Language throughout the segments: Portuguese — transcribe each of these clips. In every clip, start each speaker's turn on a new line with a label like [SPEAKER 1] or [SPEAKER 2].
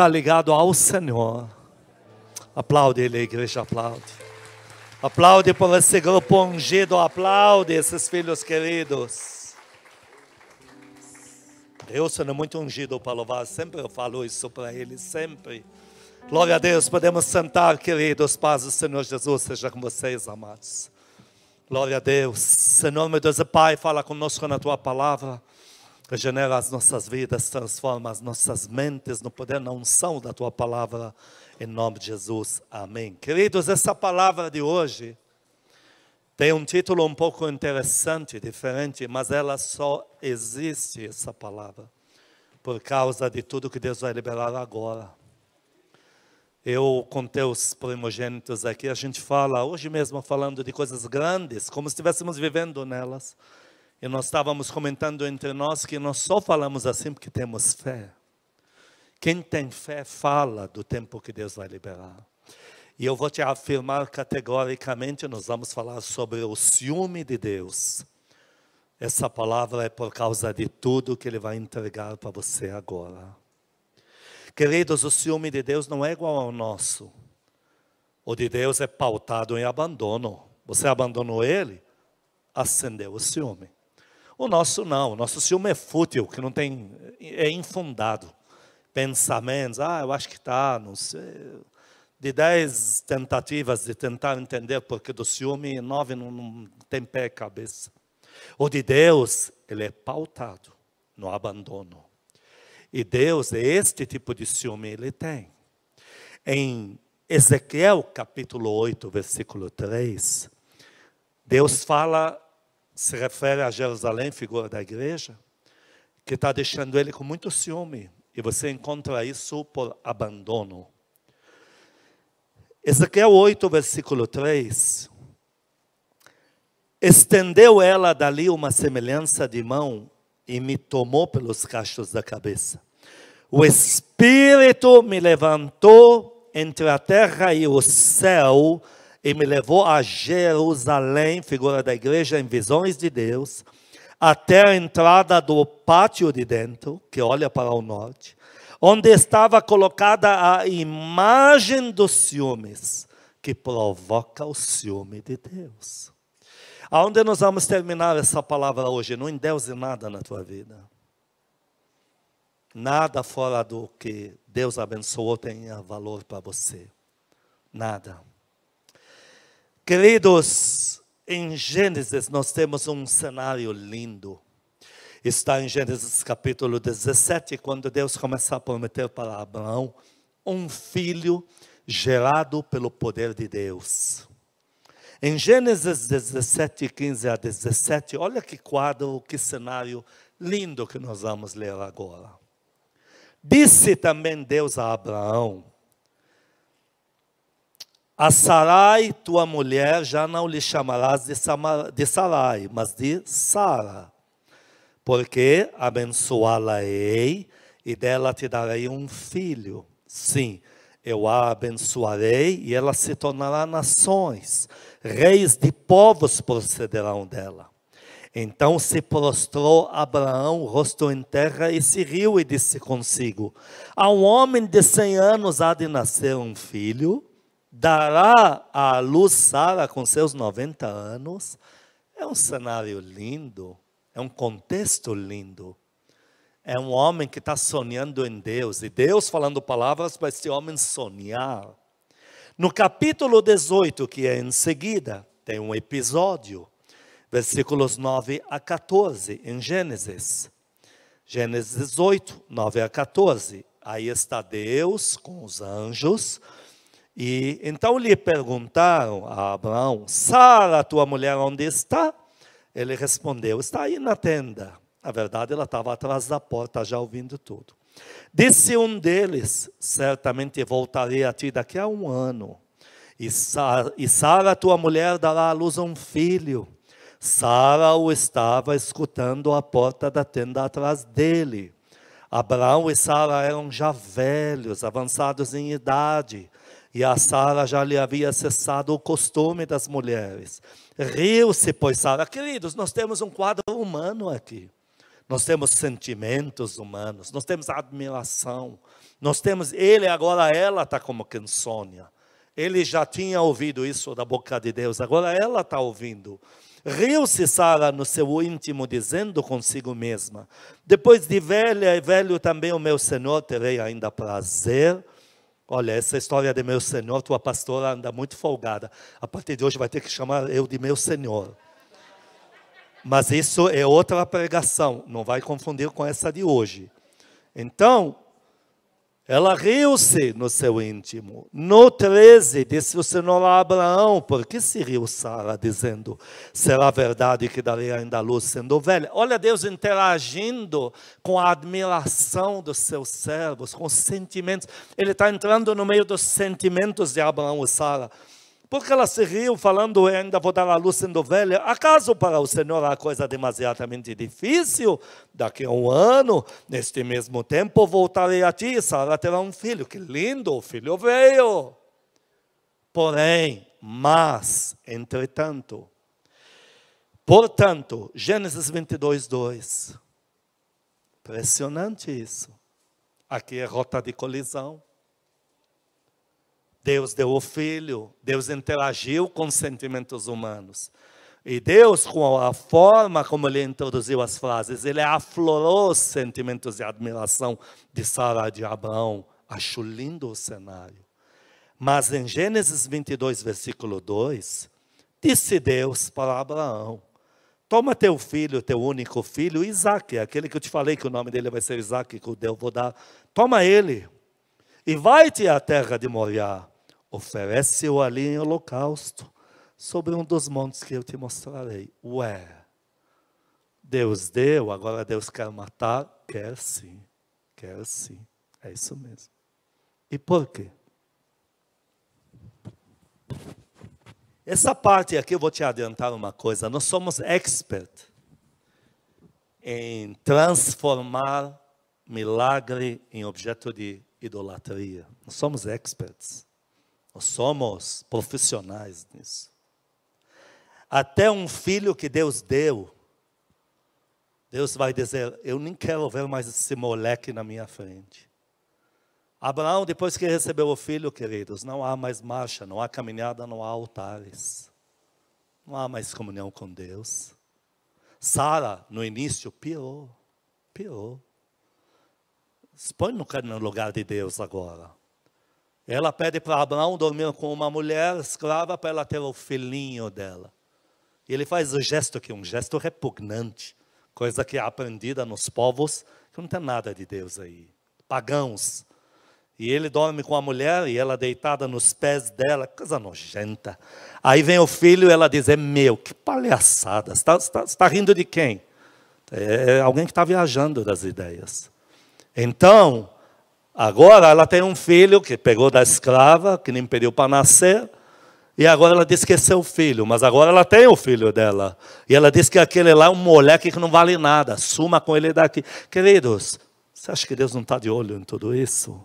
[SPEAKER 1] está ligado ao Senhor. Aplaude ele, igreja, aplaude. Aplaude por esse grupo ungido, aplaude esses filhos queridos. Deus é muito ungido para louvar, sempre eu falo isso para ele, sempre. Glória a Deus, podemos sentar, queridos, paz do Senhor Jesus seja com vocês, amados. Glória a Deus. Senhor, meu Deus e Pai, fala conosco na tua palavra. Regenera as nossas vidas, transforma as nossas mentes no poder, na unção da tua palavra, em nome de Jesus. Amém. Queridos, essa palavra de hoje tem um título um pouco interessante, diferente, mas ela só existe, essa palavra, por causa de tudo que Deus vai liberar agora. Eu contei os primogênitos aqui, a gente fala, hoje mesmo falando de coisas grandes, como se estivéssemos vivendo nelas. E nós estávamos comentando entre nós que nós só falamos assim porque temos fé. Quem tem fé fala do tempo que Deus vai liberar. E eu vou te afirmar categoricamente, nós vamos falar sobre o ciúme de Deus. Essa palavra é por causa de tudo que Ele vai entregar para você agora. Queridos, o ciúme de Deus não é igual ao nosso. O de Deus é pautado em abandono. Você abandonou Ele, acendeu o ciúme. O nosso não, o nosso ciúme é fútil, que não tem, é infundado. Pensamentos, ah, eu acho que está, não sei. De dez tentativas de tentar entender porque do ciúme, nove não, não tem pé e cabeça. O de Deus, ele é pautado no abandono. E Deus, este tipo de ciúme ele tem. Em Ezequiel capítulo 8, versículo 3, Deus fala se refere a Jerusalém, figura da igreja, que está deixando ele com muito ciúme. E você encontra isso por abandono. Ezequiel 8, versículo 3. Estendeu ela dali uma semelhança de mão e me tomou pelos cachos da cabeça. O Espírito me levantou entre a terra e o céu e me levou a Jerusalém, figura da igreja em visões de Deus, até a entrada do pátio de dentro, que olha para o norte, onde estava colocada a imagem dos ciúmes, que provoca o ciúme de Deus. Aonde nós vamos terminar essa palavra hoje? Não endeuse nada na tua vida. Nada fora do que Deus abençoou tenha valor para você. Nada. Queridos, em Gênesis nós temos um cenário lindo. Está em Gênesis capítulo 17, quando Deus começa a prometer para Abraão um filho gerado pelo poder de Deus. Em Gênesis 17, 15 a 17, olha que quadro, que cenário lindo que nós vamos ler agora. Disse também Deus a Abraão: a Sarai, tua mulher, já não lhe chamarás de, Samar, de Sarai, mas de Sara, porque abençoá-la-ei e dela te darei um filho. Sim, eu a abençoarei e ela se tornará nações, reis de povos procederão dela. Então se prostrou Abraão, rosto em terra, e se riu e disse consigo: A um homem de cem anos há de nascer um filho? dará à luz Sara com seus 90 anos. É um cenário lindo, é um contexto lindo. É um homem que está sonhando em Deus, e Deus falando palavras para esse homem sonhar. No capítulo 18, que é em seguida, tem um episódio, versículos 9 a 14, em Gênesis. Gênesis 18, 9 a 14. Aí está Deus com os anjos, e então lhe perguntaram a Abraão: Sara, tua mulher, onde está? Ele respondeu: Está aí na tenda. Na verdade, ela estava atrás da porta, já ouvindo tudo. Disse um deles: Certamente voltarei a ti daqui a um ano. E Sara, tua mulher, dará à luz um filho. Sara o estava escutando à porta da tenda atrás dele. Abraão e Sara eram já velhos, avançados em idade. E a Sara já lhe havia cessado o costume das mulheres. Riu-se, pois Sara. Queridos, nós temos um quadro humano aqui. Nós temos sentimentos humanos, nós temos admiração. Nós temos ele, agora ela está como Sônia. Ele já tinha ouvido isso da boca de Deus, agora ela está ouvindo. Riu-se Sara no seu íntimo, dizendo consigo mesma: Depois de velha e velho também o meu Senhor terei ainda prazer Olha, essa história de meu senhor, tua pastora anda muito folgada. A partir de hoje vai ter que chamar eu de meu senhor. Mas isso é outra pregação, não vai confundir com essa de hoje. Então, ela riu-se no seu íntimo. No 13, disse o Senhor a Abraão, por que se riu Sara, dizendo, será verdade que darei ainda a luz sendo velha? Olha Deus interagindo com a admiração dos seus servos, com os sentimentos. Ele está entrando no meio dos sentimentos de Abraão e Sara. Porque ela se riu falando, ainda vou dar a luz sendo velha. Acaso para o Senhor a coisa é demasiadamente difícil? Daqui a um ano, neste mesmo tempo, voltarei a ti e Sara terá um filho. Que lindo, o filho veio. Porém, mas, entretanto, portanto, Gênesis 22, 2. Impressionante isso. Aqui é rota de colisão. Deus deu o filho, Deus interagiu com os sentimentos humanos. E Deus, com a forma como ele introduziu as frases, ele aflorou os sentimentos de admiração de Sara de Abraão. Acho lindo o cenário. Mas em Gênesis 22, versículo 2, disse Deus para Abraão: Toma teu filho, teu único filho, Isaac, aquele que eu te falei que o nome dele vai ser Isaac, que eu vou dar. Toma ele e vai-te à terra de Moriá Oferece-o ali em holocausto, sobre um dos montes que eu te mostrarei. Ué, Deus deu, agora Deus quer matar? Quer sim, quer sim. É isso mesmo. E por quê? Essa parte aqui eu vou te adiantar uma coisa. Nós somos expert em transformar milagre em objeto de idolatria. Nós somos experts. Nós somos profissionais nisso. Até um filho que Deus deu, Deus vai dizer: Eu nem quero ver mais esse moleque na minha frente. Abraão, depois que recebeu o filho, queridos, não há mais marcha, não há caminhada, não há altares. Não há mais comunhão com Deus. Sara, no início, piorou. Piorou. Se põe no lugar de Deus agora. Ela pede para Abraão dormir com uma mulher escrava para ela ter o filhinho dela. E ele faz o gesto que um gesto repugnante, coisa que é aprendida nos povos que não tem nada de Deus aí, pagãos. E ele dorme com a mulher e ela deitada nos pés dela, coisa nojenta. Aí vem o filho e ela diz: É meu, que palhaçada, você está, está tá rindo de quem? É, é alguém que está viajando das ideias. Então, Agora ela tem um filho que pegou da escrava, que nem pediu para nascer, e agora ela diz que é seu filho, mas agora ela tem o filho dela. E ela diz que aquele lá é um moleque que não vale nada, suma com ele daqui. Queridos, você acha que Deus não está de olho em tudo isso?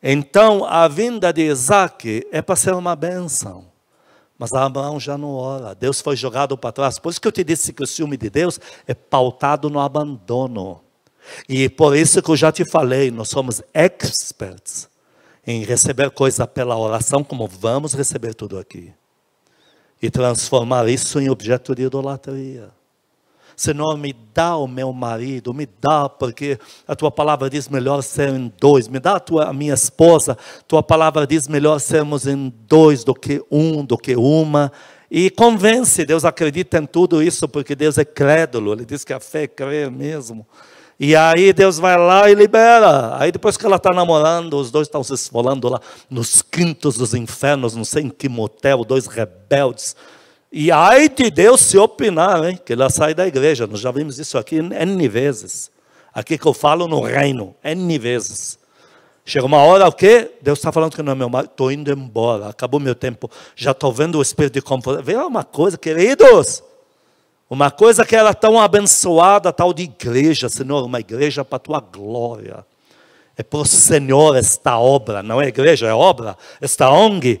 [SPEAKER 1] Então a vinda de Isaac é para ser uma bênção. Mas Abraão já não ora, Deus foi jogado para trás. Por isso que eu te disse que o ciúme de Deus é pautado no abandono. E por isso que eu já te falei, nós somos experts em receber coisa pela oração, como vamos receber tudo aqui. E transformar isso em objeto de idolatria. Senhor, me dá o meu marido, me dá, porque a tua palavra diz melhor ser em dois, me dá a, tua, a minha esposa, tua palavra diz melhor sermos em dois do que um, do que uma. E convence, Deus acredita em tudo isso, porque Deus é crédulo, Ele diz que a fé crê mesmo. E aí Deus vai lá e libera. Aí depois que ela está namorando, os dois estão se esfolando lá nos quintos dos infernos, não sei em que motel, dois rebeldes. E aí de Deus se opinar, hein? Que ela sai da igreja. Nós já vimos isso aqui N vezes. Aqui que eu falo no reino, N vezes. Chega uma hora o quê? Deus está falando que não é meu marido. Estou indo embora, acabou meu tempo. Já estou vendo o espírito de conforto. Vê uma coisa, queridos. Uma coisa que era tão abençoada, tal de igreja, Senhor, uma igreja para a tua glória. É para o Senhor esta obra, não é igreja, é obra. Esta ONG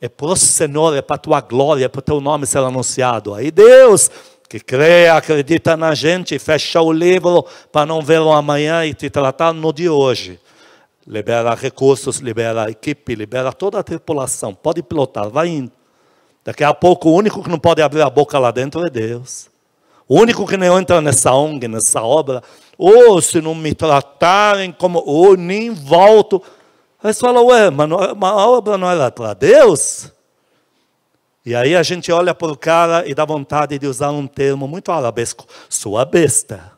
[SPEAKER 1] é para o Senhor, é para a tua glória, é para o teu nome ser anunciado. Aí Deus, que crê, acredita na gente, fecha o livro para não ver o amanhã e te tratar no de hoje. Libera recursos, libera equipe, libera toda a tripulação. Pode pilotar, vai indo. Daqui a pouco o único que não pode abrir a boca lá dentro é Deus. O único que não entra nessa ONG, nessa obra, ou se não me tratarem como, ou nem volto. Aí você fala, ué, mas é, a obra não era é para Deus? E aí a gente olha para o cara e dá vontade de usar um termo muito arabesco, sua besta.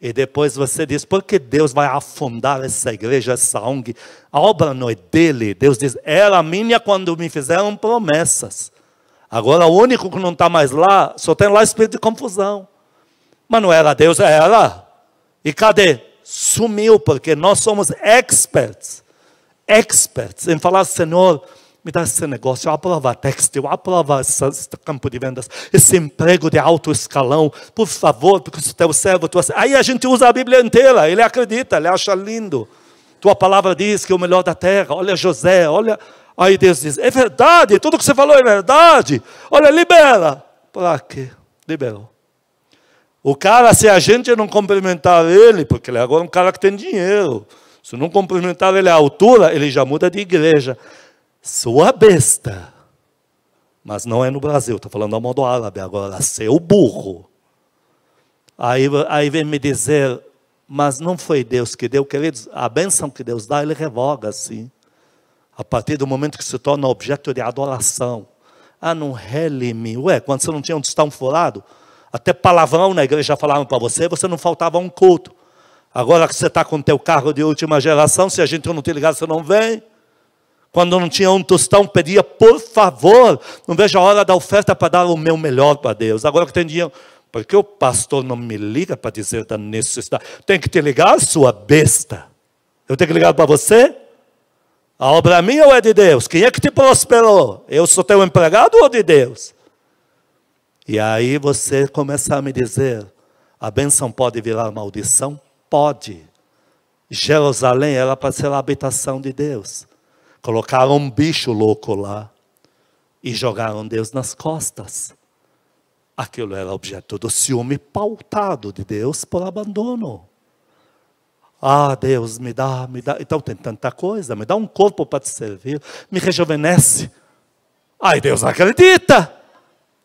[SPEAKER 1] E depois você diz, por que Deus vai afundar essa igreja, essa ONG? A obra não é dele. Deus diz, era minha quando me fizeram promessas. Agora o único que não está mais lá, só tem lá espírito de confusão. Mas não era Deus, era. E cadê? Sumiu, porque nós somos experts. Experts em falar, Senhor, me dá esse negócio, eu a textil, eu aprovo esse campo de vendas, esse emprego de alto escalão, por favor, porque o teu servo, aí a gente usa a Bíblia inteira, ele acredita, ele acha lindo, tua palavra diz que é o melhor da terra, olha José, olha, aí Deus diz, é verdade, tudo que você falou é verdade, olha, libera, para quê? Liberou. O cara, se a gente não cumprimentar ele, porque ele agora é um cara que tem dinheiro, se não cumprimentar ele à altura, ele já muda de igreja sua besta. Mas não é no Brasil, estou falando ao modo árabe agora, seu burro. Aí, aí vem me dizer, mas não foi Deus que deu, queridos, a bênção que Deus dá, ele revoga, sim. A partir do momento que se torna objeto de adoração. Ah, não rele-me. Ué, quando você não tinha um tostão furado, até palavrão na igreja falavam para você, você não faltava um culto. Agora que você está com o teu carro de última geração, se a gente não te ligar, você não vem. Quando não tinha um tostão, pedia, por favor, não vejo a hora da oferta para dar o meu melhor para Deus. Agora que tem dinheiro, por que o pastor não me liga para dizer da necessidade? Tem que te ligar, sua besta. Eu tenho que ligar para você? A obra é minha ou é de Deus? Quem é que te prosperou? Eu sou teu empregado ou de Deus? E aí você começa a me dizer: a bênção pode virar maldição? Pode. Jerusalém era para ser a habitação de Deus. Colocaram um bicho louco lá e jogaram Deus nas costas. Aquilo era objeto do ciúme pautado de Deus por abandono. Ah, Deus, me dá, me dá. Então tem tanta coisa, me dá um corpo para te servir, me rejuvenesce. Aí Deus não acredita.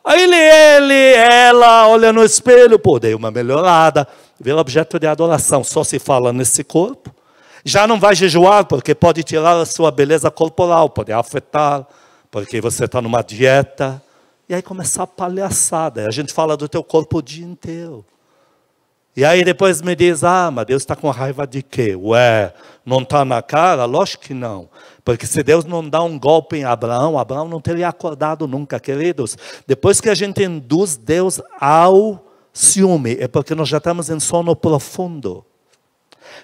[SPEAKER 1] Aí ele, ele, ela olha no espelho, pô, dei uma melhorada. Vira objeto de adoração, só se fala nesse corpo. Já não vai jejuar, porque pode tirar a sua beleza corporal, pode afetar, porque você está numa dieta. E aí começa a palhaçada. A gente fala do teu corpo o dia inteiro. E aí depois me diz, ah, mas Deus está com raiva de quê? Ué, não está na cara? Lógico que não. Porque se Deus não dá um golpe em Abraão, Abraão não teria acordado nunca, queridos. Depois que a gente induz Deus ao ciúme, é porque nós já estamos em sono profundo.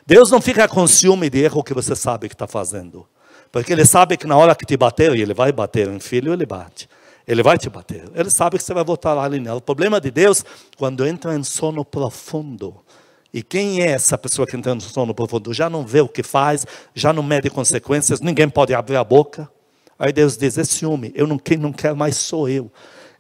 [SPEAKER 1] Deus não fica com ciúme de erro que você sabe que está fazendo. Porque ele sabe que na hora que te bater, e ele vai bater, um filho ele bate. Ele vai te bater. Ele sabe que você vai voltar lá nele. O problema de Deus, quando entra em sono profundo. E quem é essa pessoa que entra em sono profundo? Já não vê o que faz, já não mede consequências, ninguém pode abrir a boca. Aí Deus diz: é ciúme. eu não, quem não quer mais sou eu.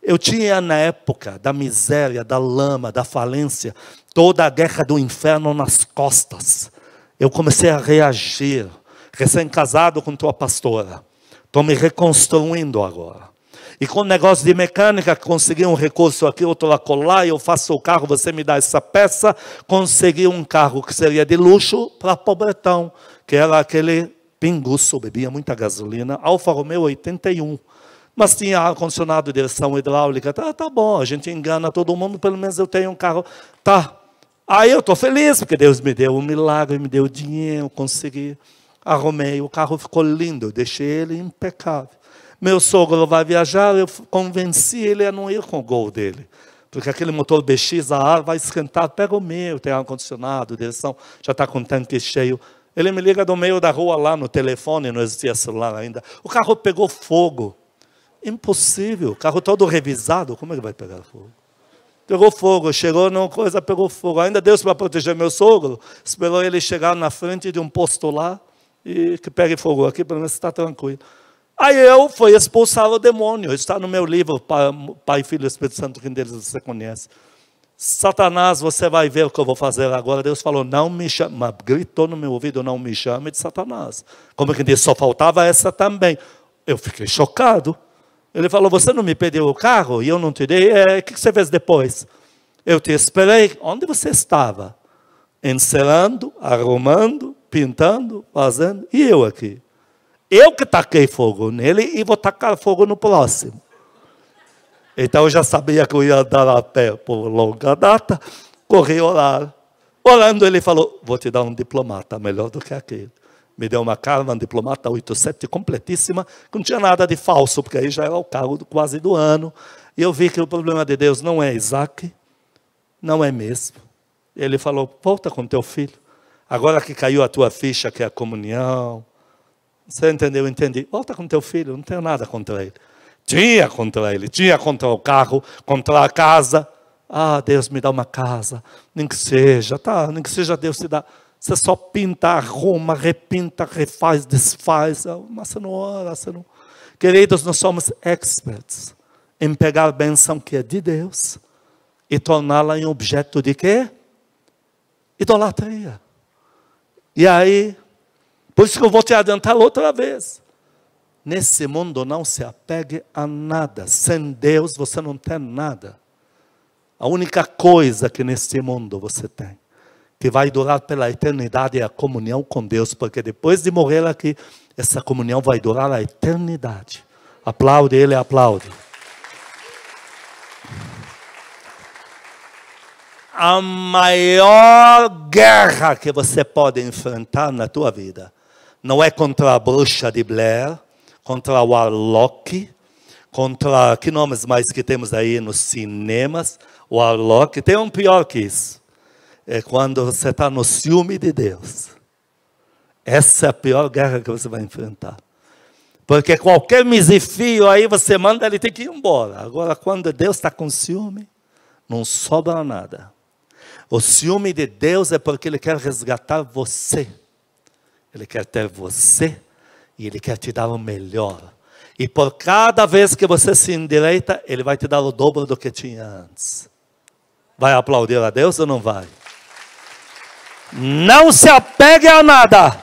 [SPEAKER 1] Eu tinha na época da miséria, da lama, da falência, toda a guerra do inferno nas costas. Eu comecei a reagir. Recém-casado com tua pastora. Estou me reconstruindo agora. E com o negócio de mecânica, consegui um recurso aqui, outro lá colar, eu faço o carro, você me dá essa peça. Consegui um carro que seria de luxo para pobretão, que era aquele pinguço, bebia muita gasolina, Alfa Romeo 81. Mas tinha ar-condicionado, direção hidráulica. Tá, tá bom, a gente engana todo mundo, pelo menos eu tenho um carro. Tá. Aí eu estou feliz, porque Deus me deu um milagre, me deu dinheiro, consegui. Arrumei, o carro ficou lindo, eu deixei ele impecável. Meu sogro vai viajar, eu convenci ele a não ir com o gol dele porque aquele motor BX a ar vai esquentar, pega o meu, tem ar-condicionado, direção, já está com tanque cheio. Ele me liga do meio da rua lá no telefone, não existia celular ainda. O carro pegou fogo. Impossível. Carro todo revisado, como é que vai pegar fogo? Pegou fogo, chegou numa coisa, pegou fogo. Ainda Deus, para proteger meu sogro, esperou ele chegar na frente de um posto lá e que pegue fogo aqui, pelo menos está tranquilo. Aí eu fui expulsar o demônio. Está no meu livro, Pai, Filho e Espírito Santo, quem deles você conhece. Satanás, você vai ver o que eu vou fazer agora. Deus falou, não me chama. Gritou no meu ouvido, não me chame de Satanás. Como que diz, só faltava essa também. Eu fiquei chocado. Ele falou: Você não me pediu o carro e eu não te dei? É, eh, o que você fez depois? Eu te esperei. Onde você estava? Encerando, arrumando, pintando, fazendo. E eu aqui. Eu que taquei fogo nele e vou tacar fogo no próximo. Então eu já sabia que eu ia dar a pé por longa data. Corri orar. Orando, ele falou: Vou te dar um diplomata melhor do que aquele me deu uma um Diplomata 87 completíssima, que não tinha nada de falso, porque aí já era é o carro do, quase do ano. E eu vi que o problema de Deus não é Isaac, não é mesmo. Ele falou: volta com teu filho. Agora que caiu a tua ficha, que é a comunhão. Você entendeu? Entendi. Volta com teu filho, não tenho nada contra ele. Tinha contra ele, tinha contra o carro, contra a casa. Ah, Deus me dá uma casa, nem que seja, tá, nem que seja Deus te dá. Você só pinta, arruma, repinta, refaz, desfaz. Mas você não ora, você não. Queridos, nós somos experts em pegar a benção que é de Deus e torná-la em objeto de quê? Idolatria. E aí, por isso que eu vou te adiantar outra vez. Nesse mundo não se apegue a nada. Sem Deus você não tem nada. A única coisa que neste mundo você tem que vai durar pela eternidade é a comunhão com Deus, porque depois de morrer aqui, essa comunhão vai durar a eternidade. Aplaude ele, aplaude. A maior guerra que você pode enfrentar na tua vida não é contra a bruxa de Blair, contra o Arlock, contra que nomes mais que temos aí nos cinemas, o Arlock, tem um pior que isso é quando você está no ciúme de Deus. Essa é a pior guerra que você vai enfrentar. Porque qualquer misifio aí você manda, ele tem que ir embora. Agora, quando Deus está com ciúme, não sobra nada. O ciúme de Deus é porque Ele quer resgatar você. Ele quer ter você e Ele quer te dar o melhor. E por cada vez que você se endireita, Ele vai te dar o dobro do que tinha antes. Vai aplaudir a Deus ou não vai? Não se apegue a nada.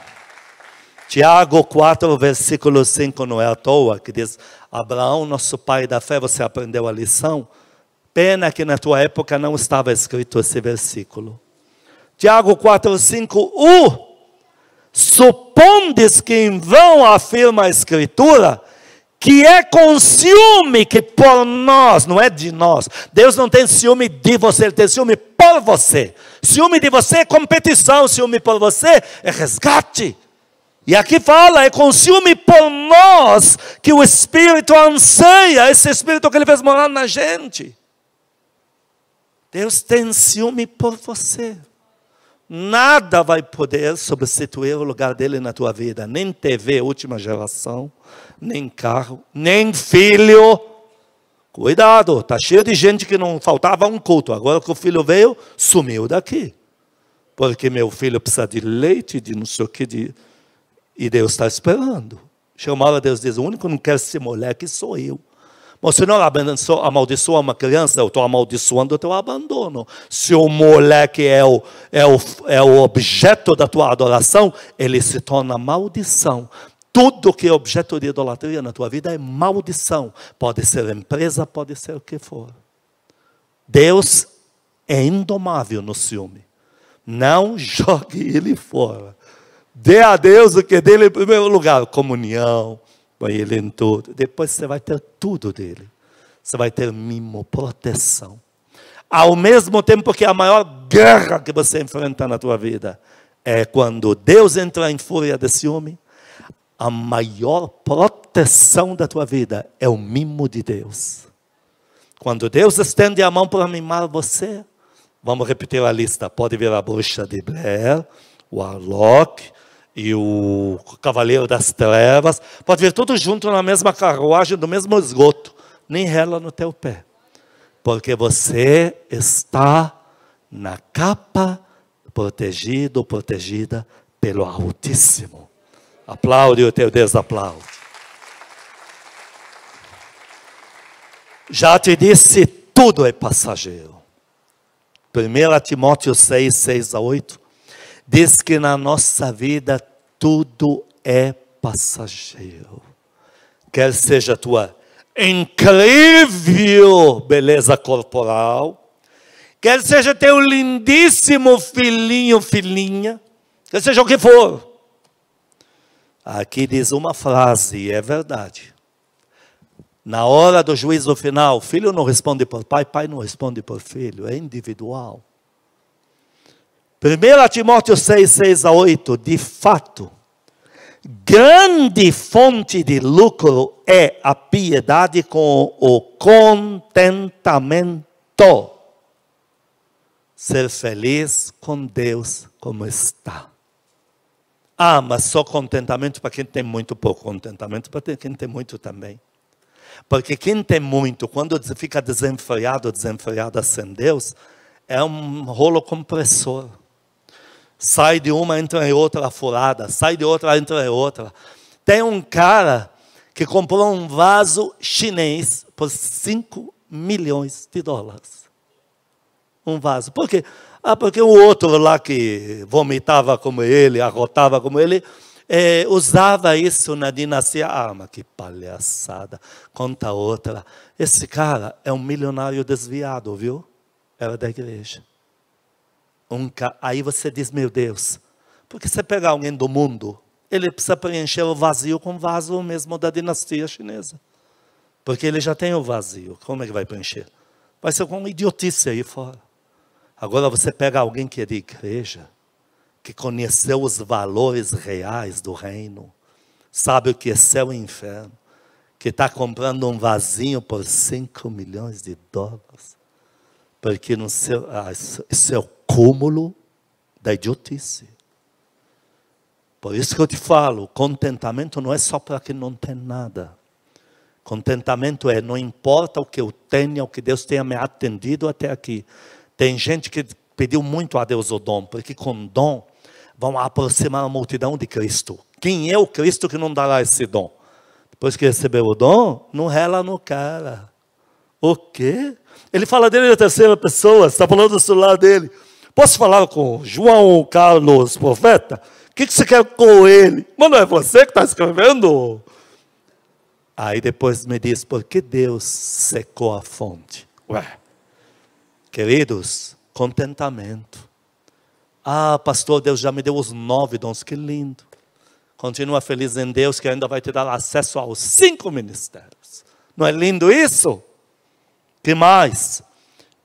[SPEAKER 1] Tiago 4, versículo 5, não é à toa, que diz: Abraão, nosso pai da fé, você aprendeu a lição? Pena que na tua época não estava escrito esse versículo. Tiago 4, 5, U. Supondes que em vão afirma a Escritura, que é com ciúme que por nós, não é de nós. Deus não tem ciúme de você, ele tem ciúme por você. Ciúme de você é competição, ciúme por você é resgate. E aqui fala, é com ciúme por nós que o Espírito anseia, esse Espírito que ele fez morar na gente. Deus tem ciúme por você. Nada vai poder substituir o lugar dele na tua vida, nem TV, última geração nem carro, nem filho. Cuidado, está cheio de gente que não faltava um culto. Agora que o filho veio, sumiu daqui. Porque meu filho precisa de leite, de não sei o que, de... e Deus está esperando. Chamava Deus diz: o único que não quer ser moleque sou eu. Mas se não amaldiçoa uma criança, eu estou amaldiçoando o teu abandono. Se o moleque é o, é, o, é o objeto da tua adoração, ele se torna maldição. Tudo que é objeto de idolatria na tua vida é maldição. Pode ser empresa, pode ser o que for. Deus é indomável no ciúme. Não jogue ele fora. Dê a Deus o que dele em primeiro lugar, comunhão, põe ele em tudo. Depois você vai ter tudo dele. Você vai ter mimo, proteção. Ao mesmo tempo que a maior guerra que você enfrenta na tua vida é quando Deus entra em fúria de ciúme a maior proteção da tua vida é o mimo de Deus. Quando Deus estende a mão para mimar você, vamos repetir a lista. Pode ver a bruxa de Blair, o Arlock e o Cavaleiro das Trevas. Pode ver tudo junto na mesma carruagem, do mesmo esgoto. Nem rela no teu pé. Porque você está na capa protegido, protegida pelo Altíssimo. Aplaude o teu Deus, aplaude. Já te disse, tudo é passageiro. 1 Timóteo 6, 6 a 8, diz que na nossa vida tudo é passageiro. Quer seja tua incrível beleza corporal, quer seja teu lindíssimo filhinho, filhinha, quer seja o que for, Aqui diz uma frase, é verdade. Na hora do juízo final, filho não responde por pai, pai não responde por filho, é individual. 1 Timóteo 6, 6 a 8, de fato, grande fonte de lucro é a piedade com o contentamento. Ser feliz com Deus como está. Ah, mas só contentamento para quem tem muito pouco, contentamento para quem tem muito também. Porque quem tem muito, quando fica desenfreado, desenfreada sem Deus, é um rolo compressor. Sai de uma, entra em outra furada. Sai de outra, entra em outra. Tem um cara que comprou um vaso chinês por 5 milhões de dólares. Um vaso. Por quê? Porque ah, porque o outro lá que vomitava como ele, arrotava como ele, é, usava isso na dinastia. Ah, mas que palhaçada. Conta outra. Esse cara é um milionário desviado, viu? Era da igreja. Um ca... Aí você diz, meu Deus, porque você pegar alguém do mundo, ele precisa preencher o vazio com o vaso mesmo da dinastia chinesa. Porque ele já tem o vazio. Como é que vai preencher? Vai ser com idiotice aí fora. Agora você pega alguém que é de igreja, que conheceu os valores reais do reino, sabe o que é céu e inferno, que está comprando um vasinho por 5 milhões de dólares, porque no seu, isso é o cúmulo da idiotice. Por isso que eu te falo, contentamento não é só para quem não tem nada. Contentamento é, não importa o que eu tenha, o que Deus tenha me atendido até aqui, tem gente que pediu muito a Deus o dom, porque com dom vão aproximar a multidão de Cristo. Quem é o Cristo que não dará esse dom? Depois que recebeu o dom, não rela no cara. O quê? Ele fala dele na terceira pessoa, está falando do celular dele. Posso falar com João Carlos Profeta? O que, que você quer com ele? Mas não é você que está escrevendo? Aí depois me diz, por que Deus secou a fonte? Ué, Queridos, contentamento. Ah, pastor, Deus já me deu os nove dons, que lindo. Continua feliz em Deus que ainda vai te dar acesso aos cinco ministérios. Não é lindo isso? Que mais?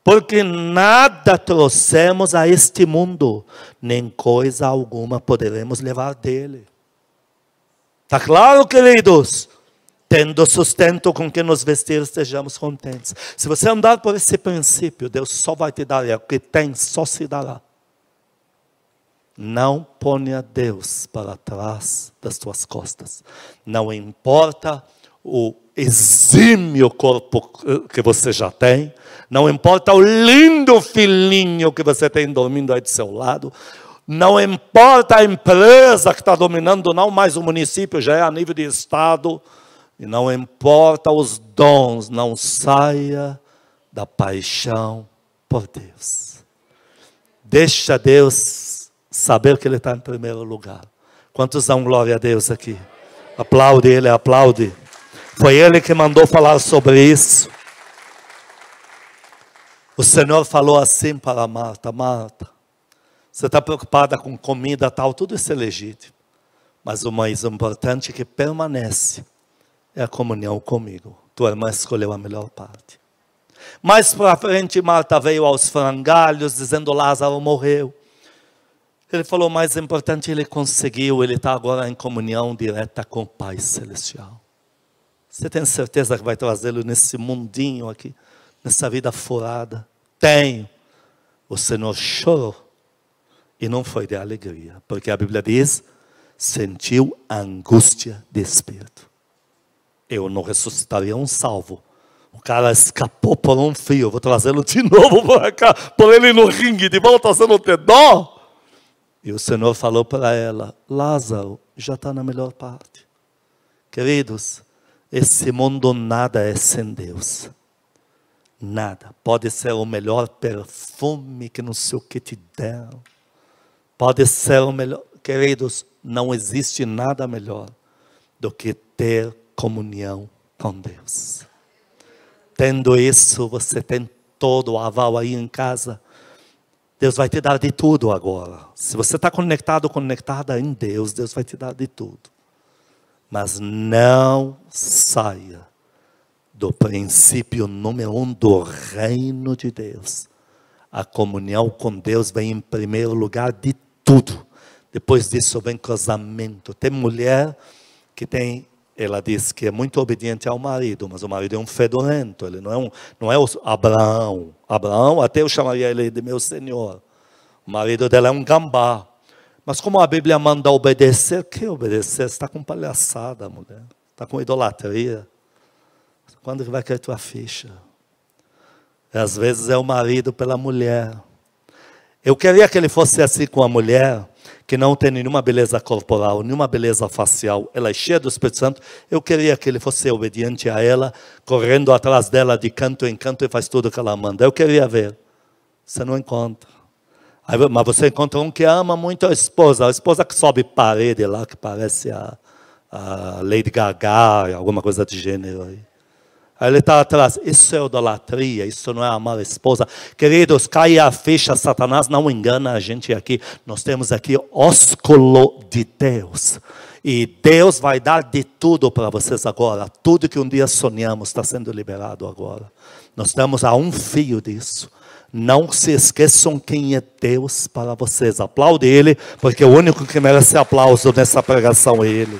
[SPEAKER 1] Porque nada trouxemos a este mundo, nem coisa alguma poderemos levar dele. Está claro, queridos? tendo sustento com que nos vestir, estejamos contentes. Se você andar por esse princípio, Deus só vai te dar, o que tem só se dará. Não ponha Deus para trás das tuas costas. Não importa o exímio corpo que você já tem, não importa o lindo filhinho que você tem dormindo aí do seu lado, não importa a empresa que está dominando, não mais o município, já é a nível de Estado, e não importa os dons, não saia da paixão por Deus. Deixa Deus saber que Ele está em primeiro lugar. Quantos dão glória a Deus aqui? Aplaude Ele, aplaude. Foi Ele que mandou falar sobre isso. O Senhor falou assim para Marta: Marta, você está preocupada com comida tal, tudo isso é legítimo. Mas o mais importante é que permanece é a comunhão comigo. Tua é irmã escolheu a melhor parte. Mais para frente, Marta veio aos frangalhos, dizendo: Lázaro morreu. Ele falou: mais importante, ele conseguiu, ele está agora em comunhão direta com o Pai Celestial. Você tem certeza que vai trazê-lo nesse mundinho aqui, nessa vida furada? Tenho. O Senhor chorou e não foi de alegria, porque a Bíblia diz: sentiu angústia de espírito. Eu não ressuscitaria um salvo. O cara escapou por um fio. Vou trazê-lo de novo para cá. Por ele no ringue de volta, você não tem dó? E o Senhor falou para ela: Lázaro já está na melhor parte. Queridos, esse mundo nada é sem Deus. Nada. Pode ser o melhor perfume que não sei o que te deram. Pode ser o melhor. Queridos, não existe nada melhor do que ter comunhão com Deus. Tendo isso, você tem todo o aval aí em casa. Deus vai te dar de tudo agora. Se você está conectado, conectada em Deus, Deus vai te dar de tudo. Mas não saia do princípio número um do reino de Deus. A comunhão com Deus vem em primeiro lugar de tudo. Depois disso vem casamento. Tem mulher que tem ela diz que é muito obediente ao marido, mas o marido é um fedorento, ele não é, um, não é o Abraão. Abraão, até eu chamaria ele de meu senhor. O marido dela é um gambá. Mas como a Bíblia manda obedecer, que obedecer? Você está com palhaçada, mulher. Está com idolatria. Quando que vai cair tua ficha? E às vezes é o marido pela mulher. Eu queria que ele fosse assim com a mulher, que não tem nenhuma beleza corporal, nenhuma beleza facial, ela é cheia do Espírito Santo. Eu queria que ele fosse obediente a ela, correndo atrás dela de canto em canto e faz tudo o que ela manda. Eu queria ver. Você não encontra. Aí, mas você encontra um que ama muito a esposa, a esposa que sobe parede lá, que parece a, a Lady Gaga, alguma coisa de gênero aí. Ele está atrás. Isso é idolatria, isso não é amar a esposa. Queridos, caia a ficha, Satanás não engana a gente aqui. Nós temos aqui ósculo de Deus. E Deus vai dar de tudo para vocês agora. Tudo que um dia sonhamos está sendo liberado agora. Nós estamos a um fio disso. Não se esqueçam quem é Deus para vocês. Aplaude Ele, porque o único que merece aplauso nessa pregação é Ele.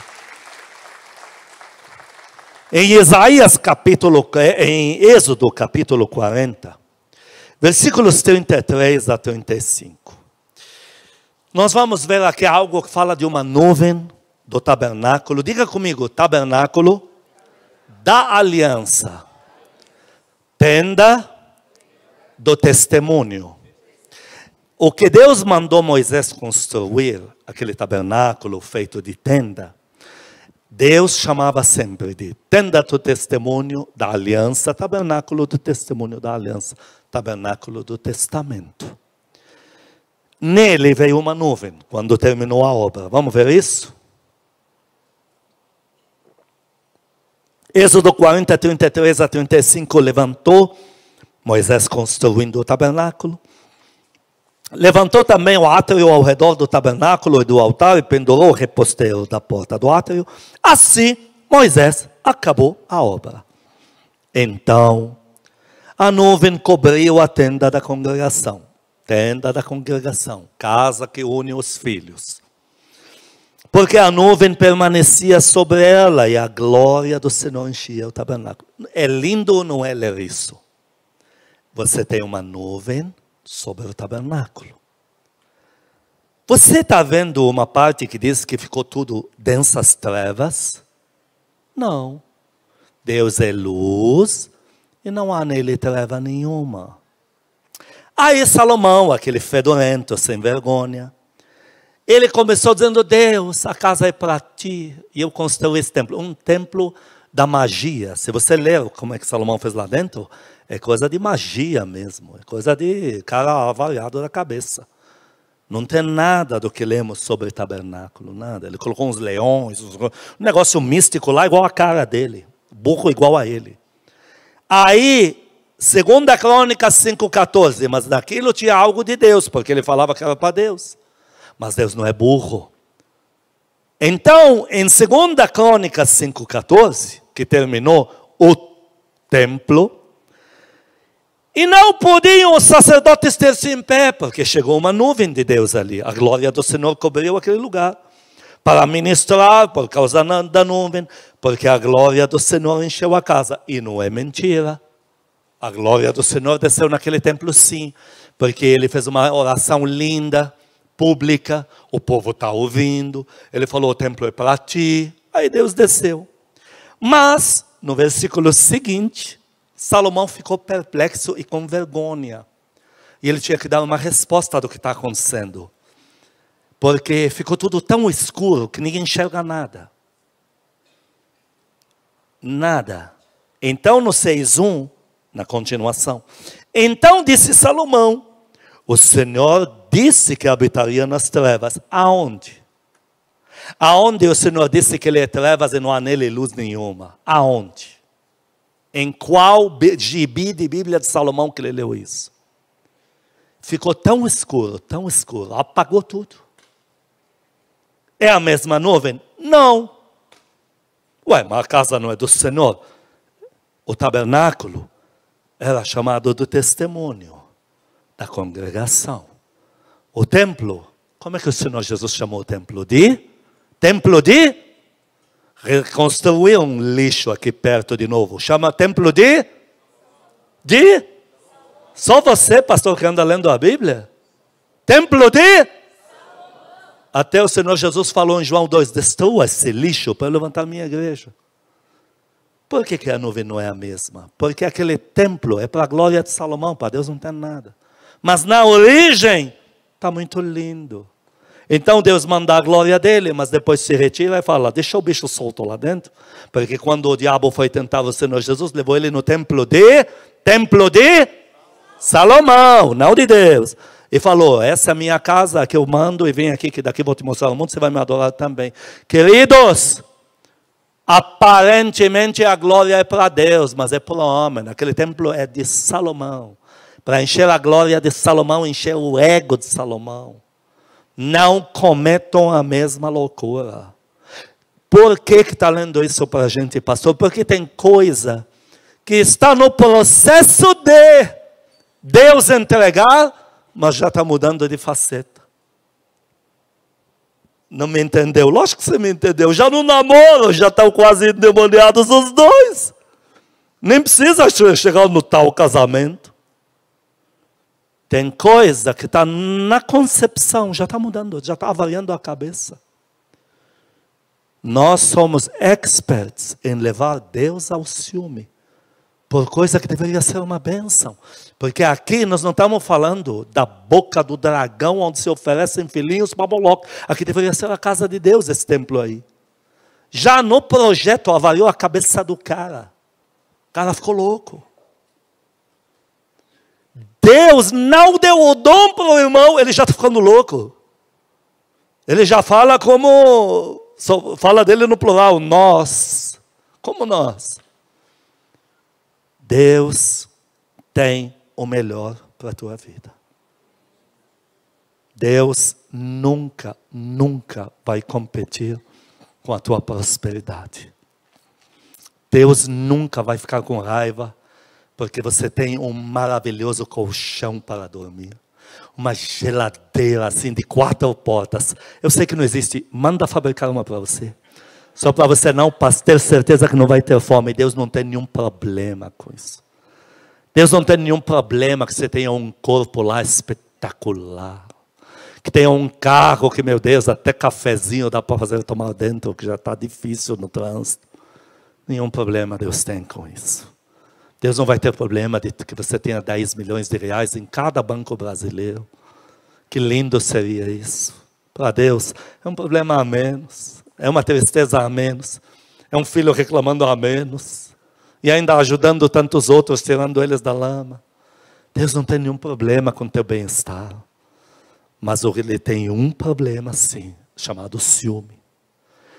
[SPEAKER 1] Em Isaías capítulo, eh, em Êxodo capítulo 40, versículos 33 a 35. Nós vamos ver aqui algo que fala de uma nuvem do tabernáculo. Diga comigo, tabernáculo da aliança. Tenda do testemunho. O que Deus mandou Moisés construir, aquele tabernáculo feito de tenda, Deus chamava sempre de tenda do testemunho da aliança, tabernáculo do testemunho da aliança, tabernáculo do testamento. Nele veio uma nuvem quando terminou a obra. Vamos ver isso? Êxodo 40, 33 a 35 levantou Moisés construindo o tabernáculo. Levantou também o átrio ao redor do tabernáculo e do altar e pendurou o reposteiro da porta do átrio. Assim, Moisés acabou a obra. Então, a nuvem cobriu a tenda da congregação. Tenda da congregação, casa que une os filhos. Porque a nuvem permanecia sobre ela e a glória do Senhor enchia o tabernáculo. É lindo ou não é ler isso? Você tem uma nuvem sobre o tabernáculo. Você está vendo uma parte que diz que ficou tudo densas trevas? Não. Deus é luz e não há nele treva nenhuma. Aí Salomão, aquele fedorento, sem vergonha, ele começou dizendo: Deus, a casa é para ti. E eu construí esse templo. Um templo da magia. Se você lê como é que Salomão fez lá dentro, é coisa de magia mesmo, é coisa de cara avaliado da cabeça. Não tem nada do que lemos sobre tabernáculo, nada. Ele colocou uns leões, um negócio místico lá igual a cara dele, burro igual a ele. Aí Segunda Crônica 5,14, mas naquilo tinha algo de Deus, porque ele falava que era para Deus. Mas Deus não é burro. Então, em 2 Crônica 5,14, que terminou o templo. E não podiam os sacerdotes ter-se em pé, porque chegou uma nuvem de Deus ali. A glória do Senhor cobriu aquele lugar. Para ministrar, por causa da nuvem, porque a glória do Senhor encheu a casa. E não é mentira. A glória do Senhor desceu naquele templo, sim, porque ele fez uma oração linda, pública. O povo está ouvindo. Ele falou: o templo é para ti. Aí Deus desceu. Mas, no versículo seguinte, Salomão ficou perplexo e com vergonha. E ele tinha que dar uma resposta do que está acontecendo. Porque ficou tudo tão escuro que ninguém enxerga nada. Nada. Então, no 6.1, na continuação. Então disse Salomão: O Senhor disse que habitaria nas trevas. Aonde? Aonde o Senhor disse que ele é trevas e não há nele luz nenhuma? Aonde? Em qual gibi de Bíblia de Salomão que ele leu isso? Ficou tão escuro, tão escuro, apagou tudo. É a mesma nuvem? Não. Ué, mas a casa não é do Senhor. O tabernáculo era chamado do testemunho da congregação. O templo, como é que o Senhor Jesus chamou o templo? De Templo de? Reconstruir um lixo aqui perto de novo. Chama templo de? De? Só você, pastor, que anda lendo a Bíblia? Templo de? Até o Senhor Jesus falou em João 2: Destrua esse lixo para levantar minha igreja. Por que, que a nuvem não é a mesma? Porque aquele templo é para a glória de Salomão, para Deus não tem nada. Mas na origem, está muito lindo. Então Deus manda a glória dele, mas depois se retira e fala: Deixa o bicho solto lá dentro. Porque quando o diabo foi tentar o Senhor Jesus, levou ele no templo de. Templo de. Salomão, não de Deus. E falou: Essa é a minha casa que eu mando, e vem aqui, que daqui vou te mostrar o mundo, você vai me adorar também. Queridos, aparentemente a glória é para Deus, mas é para o homem. Aquele templo é de Salomão. Para encher a glória de Salomão, encher o ego de Salomão. Não cometam a mesma loucura. Por que está lendo isso para a gente, pastor? Porque tem coisa que está no processo de Deus entregar, mas já está mudando de faceta. Não me entendeu? Lógico que você me entendeu. Já no namoro, já estão quase endemoniados os dois. Nem precisa chegar no tal casamento. Tem coisa que está na concepção, já está mudando, já está avaliando a cabeça. Nós somos experts em levar Deus ao ciúme, por coisa que deveria ser uma bênção. Porque aqui nós não estamos falando da boca do dragão onde se oferecem filhinhos para Moloch. Aqui deveria ser a casa de Deus, esse templo aí. Já no projeto avaliou a cabeça do cara. O cara ficou louco. Deus não deu o dom para o irmão, ele já está ficando louco. Ele já fala como. fala dele no plural, nós. Como nós? Deus tem o melhor para a tua vida. Deus nunca, nunca vai competir com a tua prosperidade. Deus nunca vai ficar com raiva porque você tem um maravilhoso colchão para dormir. Uma geladeira assim de quatro portas. Eu sei que não existe. Manda fabricar uma para você. Só para você não ter certeza que não vai ter fome. Deus não tem nenhum problema com isso. Deus não tem nenhum problema que você tenha um corpo lá espetacular. Que tenha um carro que, meu Deus, até cafezinho dá para fazer tomar dentro, que já está difícil no trânsito. Nenhum problema Deus tem com isso. Deus não vai ter problema de que você tenha 10 milhões de reais em cada banco brasileiro. Que lindo seria isso. Para Deus, é um problema a menos, é uma tristeza a menos, é um filho reclamando a menos, e ainda ajudando tantos outros, tirando eles da lama. Deus não tem nenhum problema com teu bem-estar, mas ele tem um problema sim, chamado ciúme.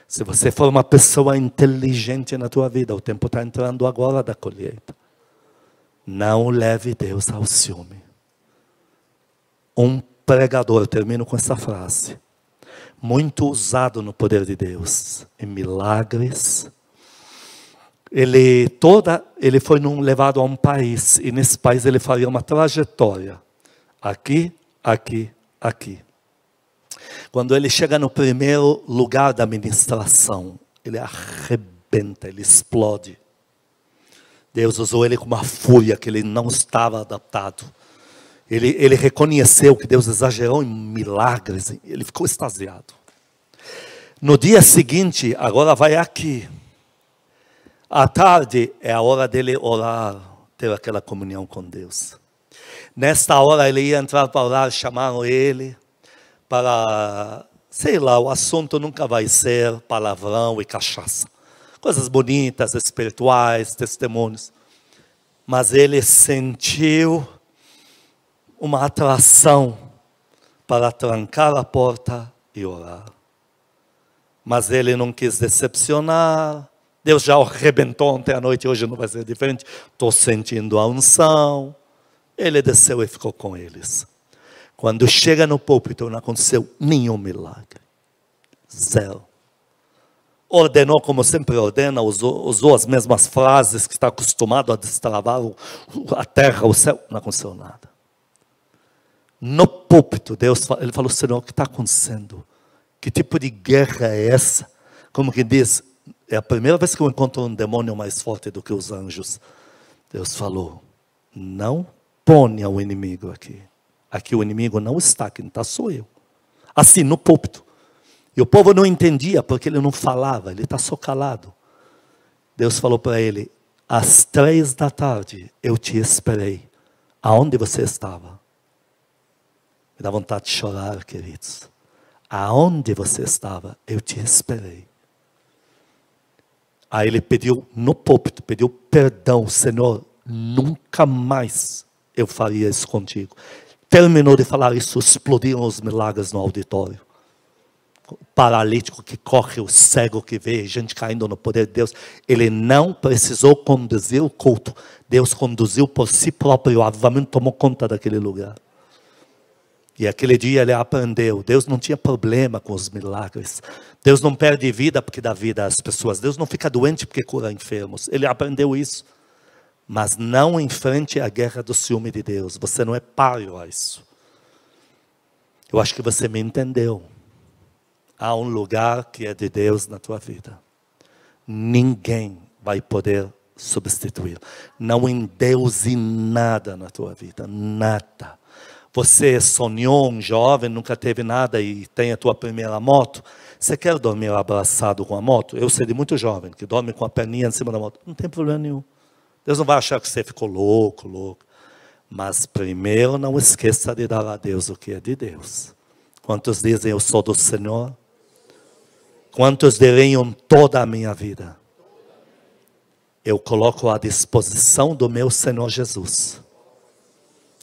[SPEAKER 1] Se você for uma pessoa inteligente na tua vida, o tempo está entrando agora da colheita não leve Deus ao ciúme. Um pregador, termino com essa frase, muito usado no poder de Deus, em milagres. Ele toda, ele foi num, levado a um país e nesse país ele faria uma trajetória, aqui, aqui, aqui. Quando ele chega no primeiro lugar da ministração, ele arrebenta, ele explode. Deus usou ele com uma fúria que ele não estava adaptado. Ele, ele reconheceu que Deus exagerou em milagres, ele ficou extasiado. No dia seguinte, agora vai aqui. À tarde é a hora dele orar, ter aquela comunhão com Deus. Nesta hora ele ia entrar para orar, chamaram ele para, sei lá, o assunto nunca vai ser palavrão e cachaça coisas bonitas, espirituais, testemunhos. Mas ele sentiu uma atração para trancar a porta e orar. Mas ele não quis decepcionar. Deus já o arrebentou ontem à noite, hoje não vai ser diferente. Estou sentindo a unção. Ele desceu e ficou com eles. Quando chega no púlpito, não aconteceu nenhum milagre. Zero ordenou como sempre ordena, usou, usou as mesmas frases que está acostumado a destravar o, a terra, o céu, não aconteceu nada. No púlpito, Deus, ele falou, Senhor, o que está acontecendo? Que tipo de guerra é essa? Como que diz, é a primeira vez que eu encontro um demônio mais forte do que os anjos. Deus falou, não ponha o inimigo aqui. Aqui o inimigo não está, quem está sou eu. Assim, no púlpito. E o povo não entendia porque ele não falava, ele está só calado. Deus falou para ele: às três da tarde eu te esperei. Aonde você estava? Me dá vontade de chorar, queridos. Aonde você estava, eu te esperei. Aí ele pediu no púlpito, pediu perdão, Senhor, nunca mais eu faria isso contigo. Terminou de falar isso, explodiram os milagres no auditório paralítico que corre, o cego que vê, gente caindo no poder de Deus. Ele não precisou conduzir o culto. Deus conduziu por si próprio, o avivamento tomou conta daquele lugar. E aquele dia ele aprendeu. Deus não tinha problema com os milagres. Deus não perde vida porque dá vida às pessoas. Deus não fica doente porque cura enfermos. Ele aprendeu isso. Mas não enfrente a guerra do ciúme de Deus. Você não é páreo a isso. Eu acho que você me entendeu há um lugar que é de Deus na tua vida. Ninguém vai poder substituir. Não em Deus e nada na tua vida, nada. Você sonhou um jovem, nunca teve nada e tem a tua primeira moto. Você quer dormir abraçado com a moto? Eu sei de muito jovem que dorme com a perninha em cima da moto. Não tem problema nenhum. Deus não vai achar que você ficou louco, louco. Mas primeiro não esqueça de dar a Deus o que é de Deus. Quantos dizem eu sou do Senhor? Quantos deleiam toda a minha vida? Eu coloco à disposição do meu Senhor Jesus.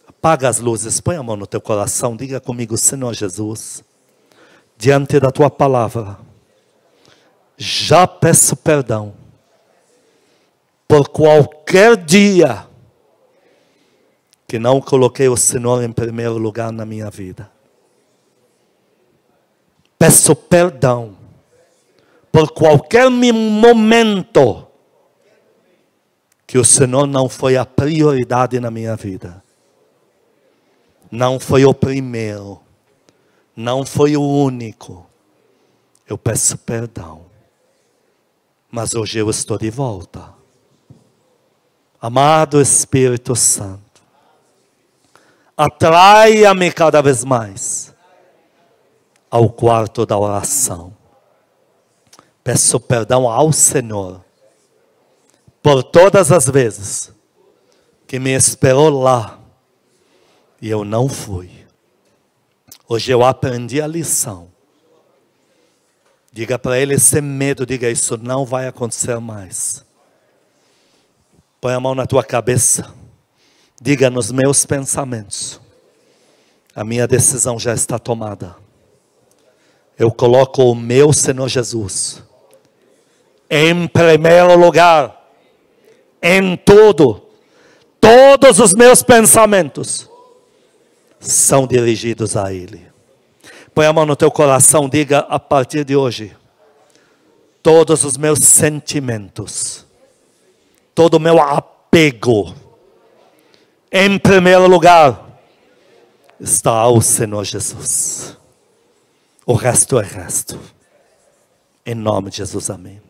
[SPEAKER 1] Apaga as luzes, põe a mão no teu coração, diga comigo, Senhor Jesus, diante da tua palavra, já peço perdão por qualquer dia que não coloquei o Senhor em primeiro lugar na minha vida. Peço perdão por qualquer momento que o Senhor não foi a prioridade na minha vida. Não foi o primeiro. Não foi o único. Eu peço perdão. Mas hoje eu estou de volta. Amado Espírito Santo, atraia-me cada vez mais ao quarto da oração Peço perdão ao Senhor por todas as vezes que me esperou lá e eu não fui. Hoje eu aprendi a lição. Diga para ele sem medo, diga isso não vai acontecer mais. Põe a mão na tua cabeça. Diga nos meus pensamentos. A minha decisão já está tomada. Eu coloco o meu Senhor Jesus em primeiro lugar, em tudo, todos os meus pensamentos são dirigidos a Ele. Põe a mão no teu coração, diga a partir de hoje: todos os meus sentimentos, todo o meu apego, em primeiro lugar, está ao Senhor Jesus. O resto é resto. Em nome de Jesus, amém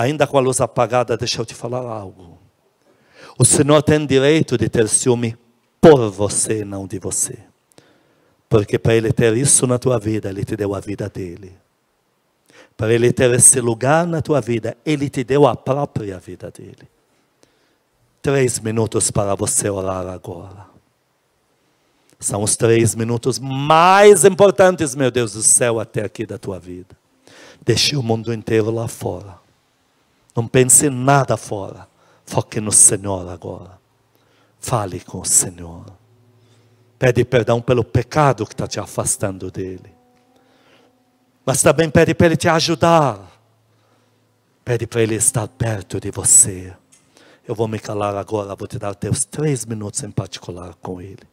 [SPEAKER 1] ainda com a luz apagada, deixa eu te falar algo. O Senhor tem direito de ter ciúme por você, não de você. Porque para Ele ter isso na tua vida, Ele te deu a vida dele. Para Ele ter esse lugar na tua vida, Ele te deu a própria vida dele. Três minutos para você orar agora. São os três minutos mais importantes, meu Deus do céu, até aqui da tua vida. Deixe o mundo inteiro lá fora não pense em nada fora. Foque no Senhor agora. Fale com o Senhor. Pede perdão pelo pecado que está te afastando dele. Mas também pede para ele te ajudar. Pede para ele estar perto de você. Eu vou me calar agora, vou te dar os três minutos em particular com ele.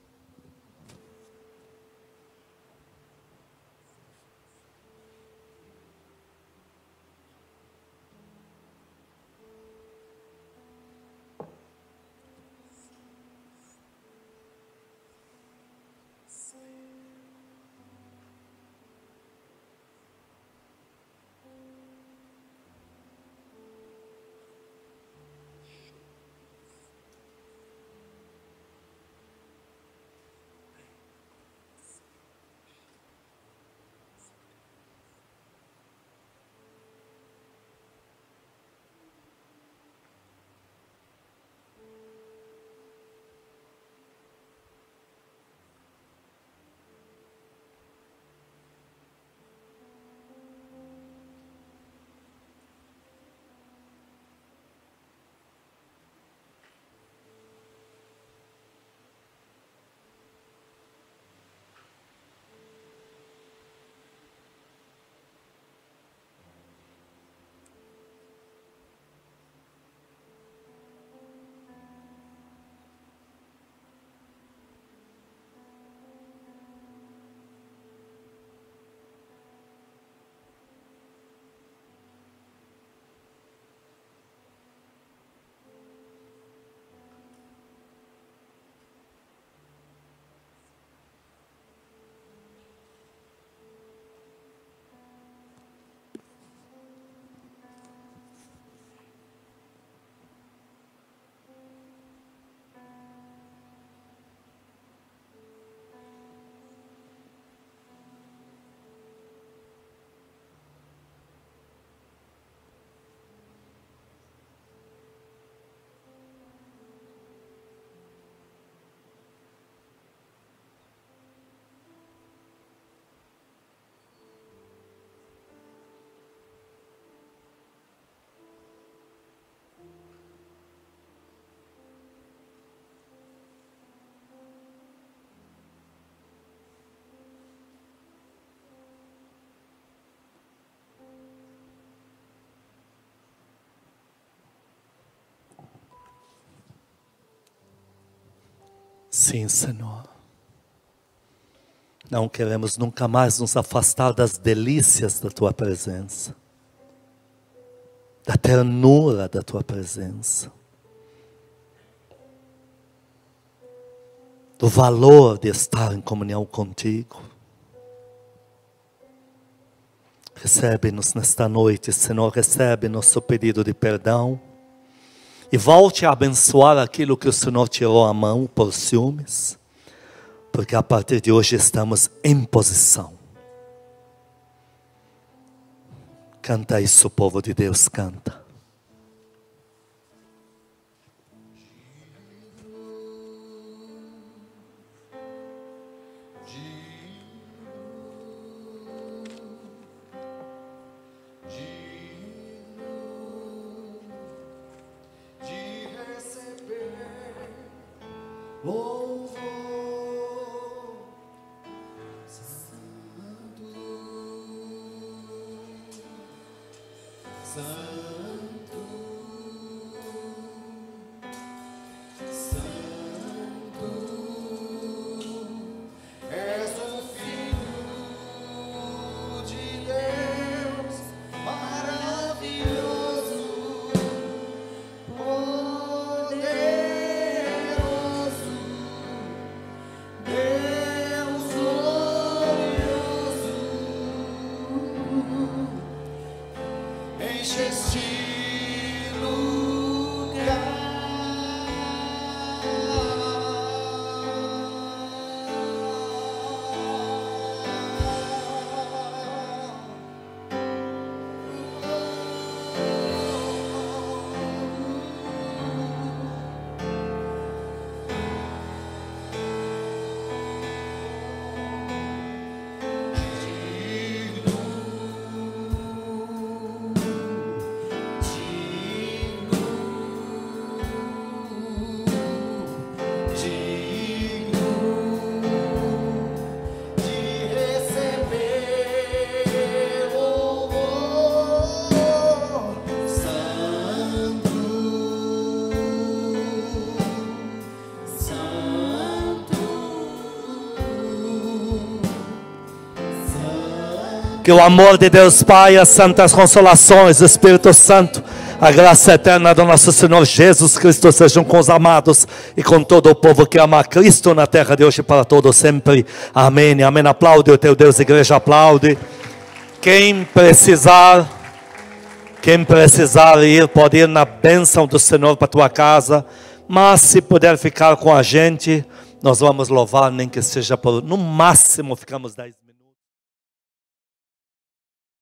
[SPEAKER 1] Sim, Senhor. Não queremos nunca mais nos afastar das delícias da tua presença, da ternura da tua presença, do valor de estar em comunhão contigo. Recebe-nos nesta noite, Senhor, recebe nosso pedido de perdão e volte a abençoar aquilo que o Senhor tirou a mão por ciúmes, porque a partir de hoje estamos em posição. Canta isso, povo de Deus, canta. Que o amor de Deus Pai, as santas consolações, o Espírito Santo, a graça eterna do nosso Senhor Jesus Cristo sejam com os amados e com todo o povo que ama Cristo na terra de hoje para todos sempre. Amém. Amém. Aplaude o teu Deus, igreja, aplaude. Quem precisar, quem precisar ir, pode ir na bênção do Senhor para tua casa. Mas se puder ficar com a gente, nós vamos louvar, nem que seja por no máximo ficamos 10 minutos.